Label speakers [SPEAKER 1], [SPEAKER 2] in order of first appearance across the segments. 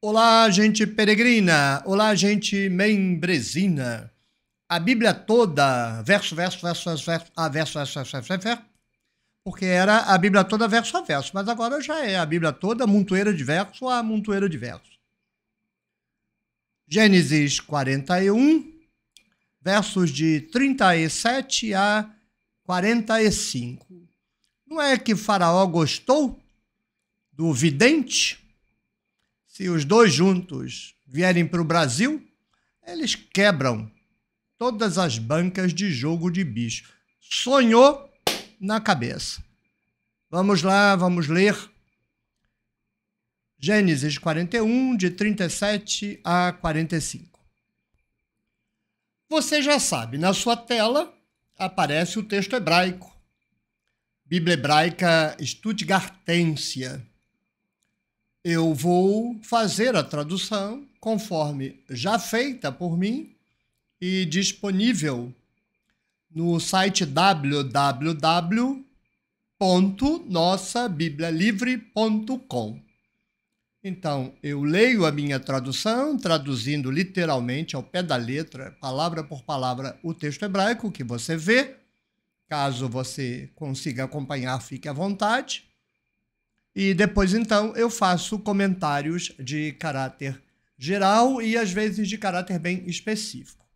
[SPEAKER 1] Olá, gente peregrina! Olá, gente membresina! A Bíblia toda, verso, verso, verso, verso, verso, a ah, verso, verso, verso, verso, verso, porque era a Bíblia toda verso a verso, mas agora já é a Bíblia toda montoeira de verso a montoeira de verso. Gênesis 41, versos de 37 a 45. Não é que Faraó gostou do vidente? se os dois juntos vierem para o Brasil, eles quebram todas as bancas de jogo de bicho. Sonhou na cabeça. Vamos lá, vamos ler. Gênesis 41, de 37 a 45. Você já sabe, na sua tela aparece o texto hebraico. Bíblia Hebraica Stuttgartensia, eu vou fazer a tradução conforme já feita por mim e disponível no site www.nossabiblialivre.com. Então, eu leio a minha tradução, traduzindo literalmente ao pé da letra, palavra por palavra, o texto hebraico que você vê. Caso você consiga acompanhar, fique à vontade. E depois, então, eu faço comentários de caráter geral e às vezes de caráter bem específico.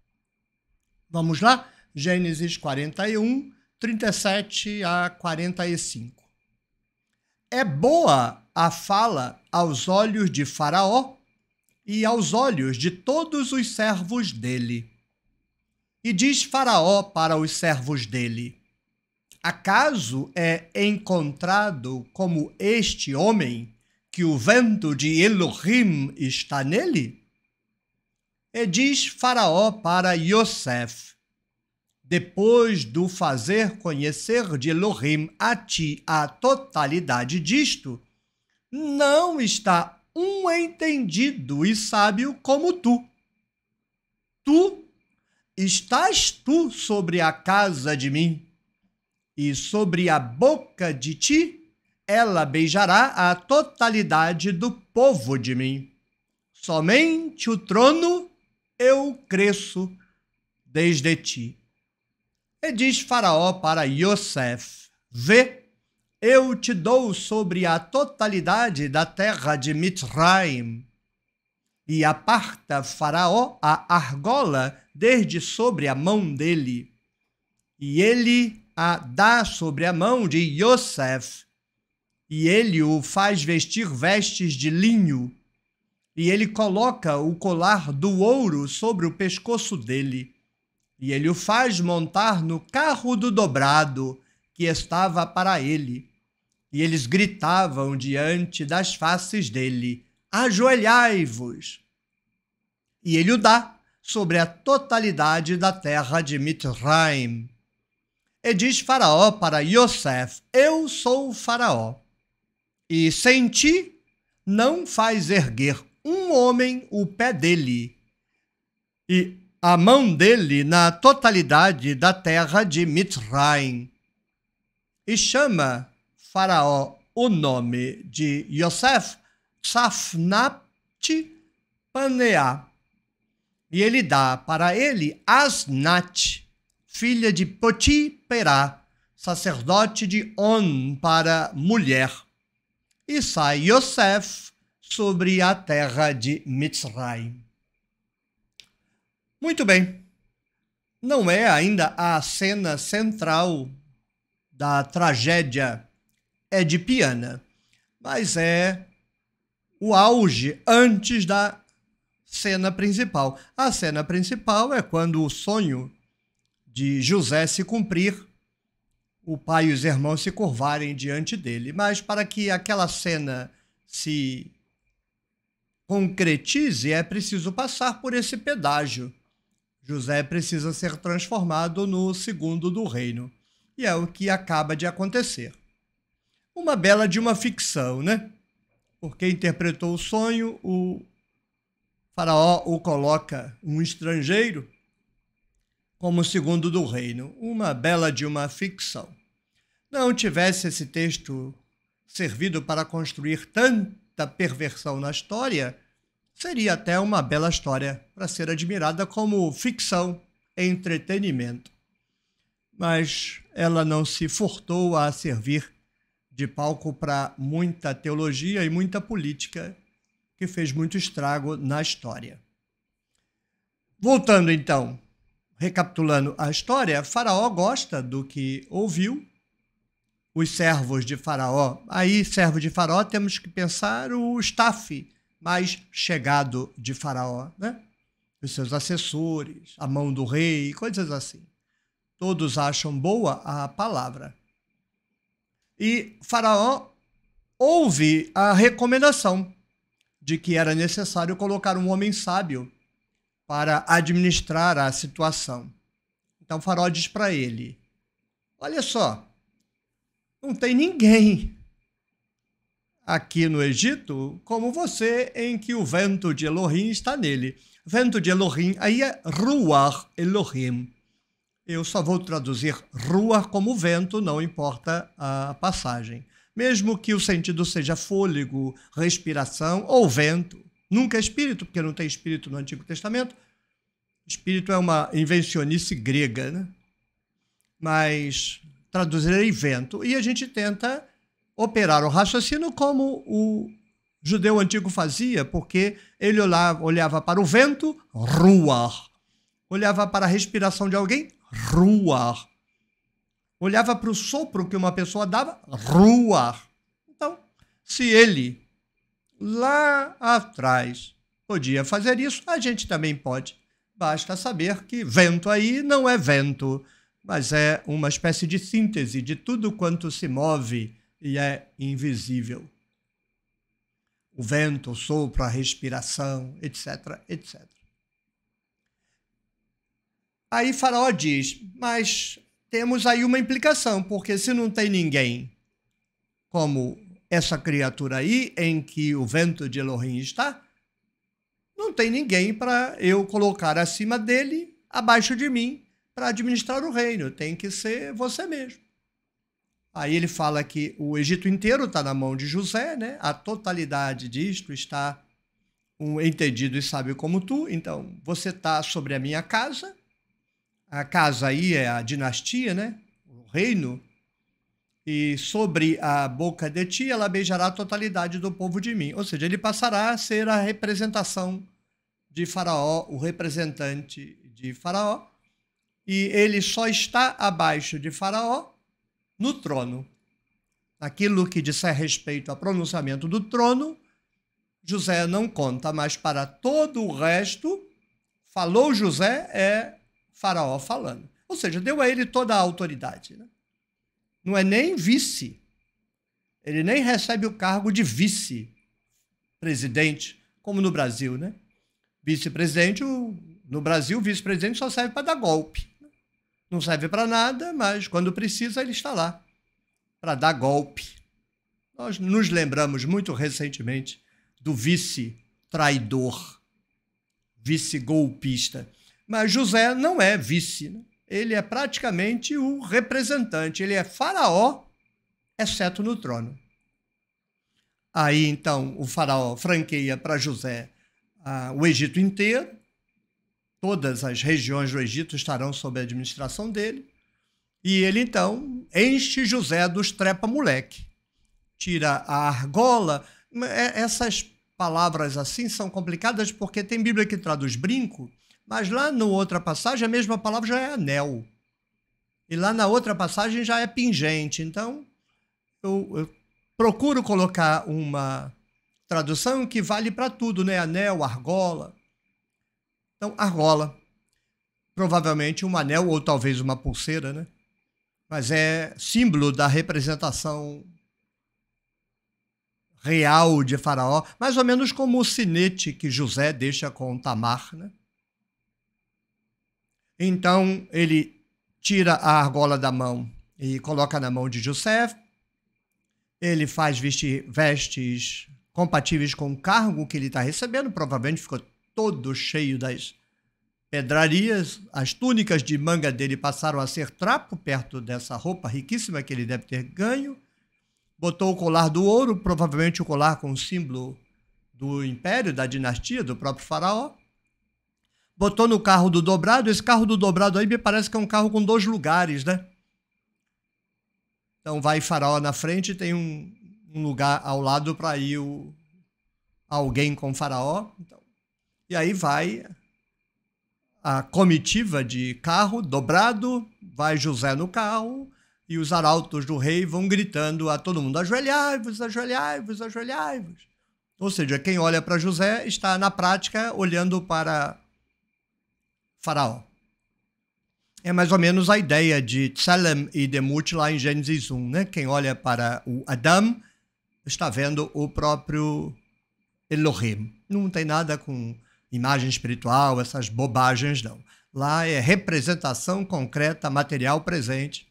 [SPEAKER 1] Vamos lá? Gênesis 41, 37 a 45. É boa a fala aos olhos de Faraó e aos olhos de todos os servos dele. E diz Faraó para os servos dele: Acaso é encontrado como este homem que o vento de Elohim está nele? E diz Faraó para Yosef: Depois do fazer conhecer de Elohim a ti a totalidade disto, não está um entendido e sábio como tu. Tu estás tu sobre a casa de mim e sobre a boca de ti ela beijará a totalidade do povo de mim. Somente o trono eu cresço desde ti. E diz Faraó para Yosef: Vê, eu te dou sobre a totalidade da terra de mitzraim E aparta Faraó a argola desde sobre a mão dele. E ele a dá sobre a mão de Yosef, e ele o faz vestir vestes de linho, e ele coloca o colar do ouro sobre o pescoço dele, e ele o faz montar no carro do dobrado que estava para ele. E eles gritavam diante das faces dele: Ajoelhai-vos! E ele o dá sobre a totalidade da terra de Mitraim e diz Faraó para Yosef: Eu sou o Faraó, e sem ti não faz erguer um homem o pé dele, e a mão dele na totalidade da terra de mitraim E chama Faraó o nome de Yosef Safnat Paneá, e ele dá para ele Asnat, filha de Poti-Perá, sacerdote de On para mulher. E sai Yosef sobre a terra de Mitzrayim. Muito bem. Não é ainda a cena central da tragédia edipiana, mas é o auge antes da cena principal. A cena principal é quando o sonho de José se cumprir, o pai e os irmãos se curvarem diante dele. Mas para que aquela cena se concretize, é preciso passar por esse pedágio. José precisa ser transformado no segundo do reino. E é o que acaba de acontecer. Uma bela de uma ficção, né? Porque interpretou o sonho, o faraó o coloca um estrangeiro como segundo do reino, uma bela de uma ficção. Não tivesse esse texto servido para construir tanta perversão na história, seria até uma bela história para ser admirada como ficção, entretenimento. Mas ela não se furtou a servir de palco para muita teologia e muita política, que fez muito estrago na história. Voltando então Recapitulando a história, Faraó gosta do que ouviu. Os servos de Faraó. Aí, servo de Faraó, temos que pensar o staff mais chegado de Faraó, né? Os seus assessores, a mão do rei, coisas assim. Todos acham boa a palavra. E Faraó ouve a recomendação de que era necessário colocar um homem sábio para administrar a situação. Então Farol diz para ele: Olha só, não tem ninguém aqui no Egito como você, em que o vento de Elohim está nele. Vento de Elohim, aí é Ruar Elohim. Eu só vou traduzir Ruar como vento, não importa a passagem. Mesmo que o sentido seja fôlego, respiração ou vento. Nunca é espírito, porque não tem espírito no Antigo Testamento. Espírito é uma invencionice grega, né? Mas traduzir é vento. E a gente tenta operar o raciocínio como o judeu antigo fazia, porque ele olhava, olhava para o vento, ruar. Olhava para a respiração de alguém, ruar. Olhava para o sopro que uma pessoa dava, ruar. Então, se ele lá atrás podia fazer isso, a gente também pode. Basta saber que vento aí não é vento, mas é uma espécie de síntese de tudo quanto se move e é invisível. O vento, o sopro, a respiração, etc, etc. Aí Faraó diz: Mas temos aí uma implicação, porque se não tem ninguém como essa criatura aí em que o vento de Elohim está, não tem ninguém para eu colocar acima dele, abaixo de mim, para administrar o reino. Tem que ser você mesmo. Aí ele fala que o Egito inteiro está na mão de José, né? A totalidade disto está um entendido e sábio como tu. Então, você está sobre a minha casa. A casa aí é a dinastia, né? O reino e sobre a boca de ti ela beijará a totalidade do povo de mim. Ou seja, ele passará a ser a representação de Faraó, o representante de Faraó, e ele só está abaixo de Faraó no trono. Aquilo que disser respeito ao pronunciamento do trono, José não conta, mas para todo o resto, falou José é Faraó falando. Ou seja, deu a ele toda a autoridade. Né? não é nem vice. Ele nem recebe o cargo de vice-presidente, como no Brasil, né? Vice-presidente, no Brasil, vice-presidente só serve para dar golpe. Não serve para nada, mas quando precisa, ele está lá para dar golpe. Nós nos lembramos muito recentemente do vice-traidor, vice-golpista. Mas José não é vice. Né? ele é praticamente o representante, ele é faraó, exceto no trono. Aí então o faraó franqueia para José ah, o Egito inteiro, todas as regiões do Egito estarão sob a administração dele, e ele então enche José dos trepa-moleque, tira a argola, é, essas palavras assim são complicadas porque tem Bíblia que traduz brinco mas lá na outra passagem, a mesma palavra já é anel. E lá na outra passagem já é pingente. Então, eu, eu procuro colocar uma tradução que vale para tudo, né? Anel, argola. Então, argola. Provavelmente um anel ou talvez uma pulseira, né? Mas é símbolo da representação real de Faraó, mais ou menos como o sinete que José deixa com Tamar, né? Então ele tira a argola da mão e coloca na mão de José. Ele faz vestir, vestes compatíveis com o cargo que ele está recebendo, provavelmente ficou todo cheio das pedrarias. As túnicas de manga dele passaram a ser trapo perto dessa roupa riquíssima que ele deve ter ganho. Botou o colar do ouro, provavelmente o colar com o símbolo do império, da dinastia, do próprio faraó botou no carro do dobrado. Esse carro do dobrado aí me parece que é um carro com dois lugares, né? Então vai faraó na frente, tem um, um lugar ao lado para ir o, alguém com faraó. Então, e aí vai a comitiva de carro dobrado, vai José no carro e os arautos do rei vão gritando a todo mundo: ajoelhai-vos, ajoelhai-vos, ajoelhai-vos. Ou seja, quem olha para José está na prática olhando para Faraó. É mais ou menos a ideia de Tselem e Demut lá em Gênesis 1. Né? Quem olha para o Adam está vendo o próprio Elohim. Não tem nada com imagem espiritual, essas bobagens, não. Lá é representação concreta, material presente.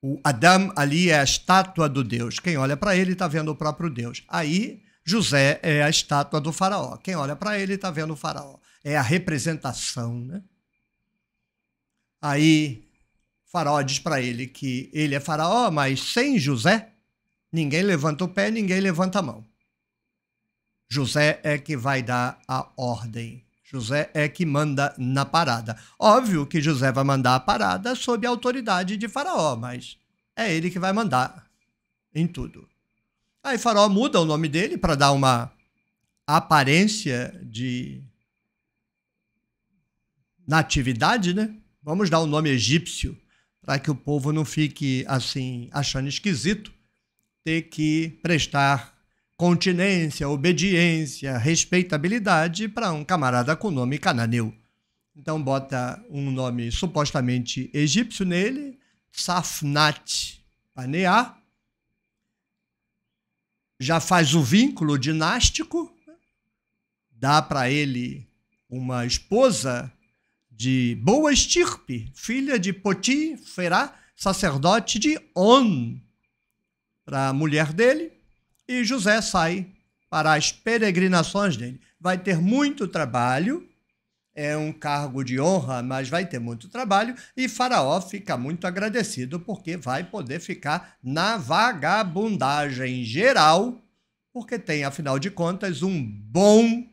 [SPEAKER 1] O Adam ali é a estátua do Deus. Quem olha para ele está vendo o próprio Deus. Aí José é a estátua do faraó. Quem olha para ele está vendo o faraó é a representação, né? Aí Faraó diz para ele que ele é Faraó, mas sem José, ninguém levanta o pé, ninguém levanta a mão. José é que vai dar a ordem. José é que manda na parada. Óbvio que José vai mandar a parada sob a autoridade de Faraó, mas é ele que vai mandar em tudo. Aí Faraó muda o nome dele para dar uma aparência de natividade, né? Vamos dar o um nome egípcio para que o povo não fique assim achando esquisito ter que prestar continência, obediência, respeitabilidade para um camarada com nome cananeu. Então bota um nome supostamente egípcio nele, Safnat Paneá. Já faz o vínculo dinástico, né? dá para ele uma esposa de boa estirpe, filha de Poti, Ferá, sacerdote de On, para a mulher dele, e José sai para as peregrinações dele. Vai ter muito trabalho, é um cargo de honra, mas vai ter muito trabalho, e Faraó fica muito agradecido porque vai poder ficar na vagabundagem geral, porque tem, afinal de contas, um bom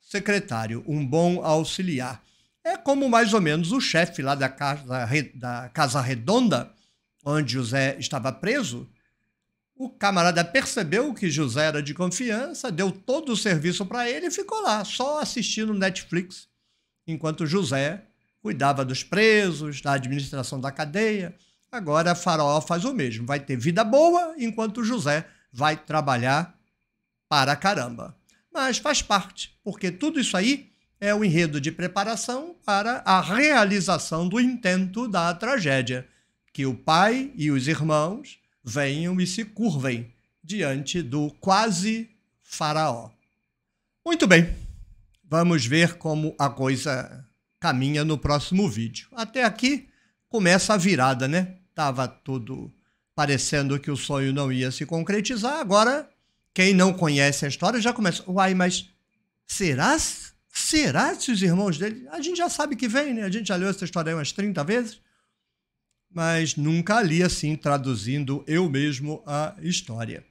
[SPEAKER 1] secretário, um bom auxiliar. É como mais ou menos o chefe lá da casa, da casa Redonda, onde José estava preso. O camarada percebeu que José era de confiança, deu todo o serviço para ele e ficou lá, só assistindo Netflix, enquanto José cuidava dos presos, da administração da cadeia. Agora Faraó faz o mesmo, vai ter vida boa enquanto José vai trabalhar para caramba. Mas faz parte, porque tudo isso aí é o enredo de preparação para a realização do intento da tragédia, que o pai e os irmãos venham e se curvem diante do quase faraó. Muito bem, vamos ver como a coisa caminha no próximo vídeo. Até aqui começa a virada, né? Tava tudo parecendo que o sonho não ia se concretizar. Agora, quem não conhece a história já começa. Uai, mas será Será se os irmãos dele. A gente já sabe que vem, né? A gente já leu essa história umas 30 vezes, mas nunca li assim, traduzindo eu mesmo a história.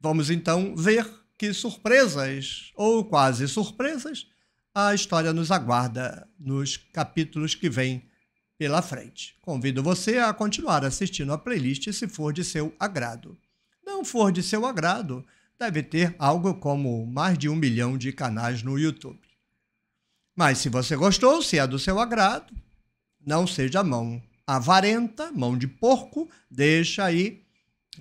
[SPEAKER 1] Vamos então ver que surpresas, ou quase surpresas, a história nos aguarda nos capítulos que vêm pela frente. Convido você a continuar assistindo a playlist se for de seu agrado. Não for de seu agrado, deve ter algo como mais de um milhão de canais no YouTube. Mas se você gostou, se é do seu agrado, não seja mão avarenta, mão de porco, deixa aí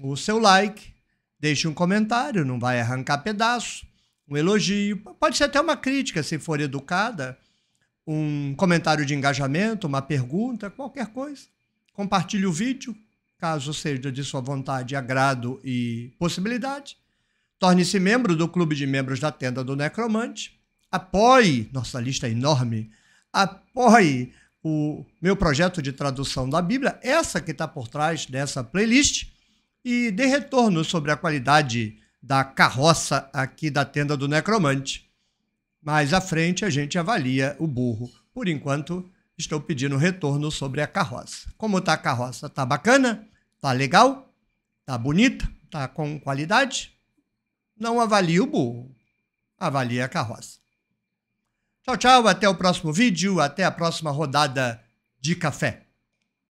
[SPEAKER 1] o seu like, deixe um comentário, não vai arrancar pedaço, um elogio, pode ser até uma crítica se for educada, um comentário de engajamento, uma pergunta, qualquer coisa. Compartilhe o vídeo, caso seja de sua vontade, agrado e possibilidade. Torne-se membro do Clube de Membros da Tenda do Necromante apoie nossa lista é enorme, apoie o meu projeto de tradução da Bíblia, essa que está por trás dessa playlist, e dê retorno sobre a qualidade da carroça aqui da tenda do necromante. Mais à frente a gente avalia o burro. Por enquanto, estou pedindo retorno sobre a carroça. Como está a carroça? Está bacana? Está legal? Está bonita? Está com qualidade? Não avalie o burro, avalie a carroça. Tchau, tchau, até o próximo vídeo, até a próxima rodada de café.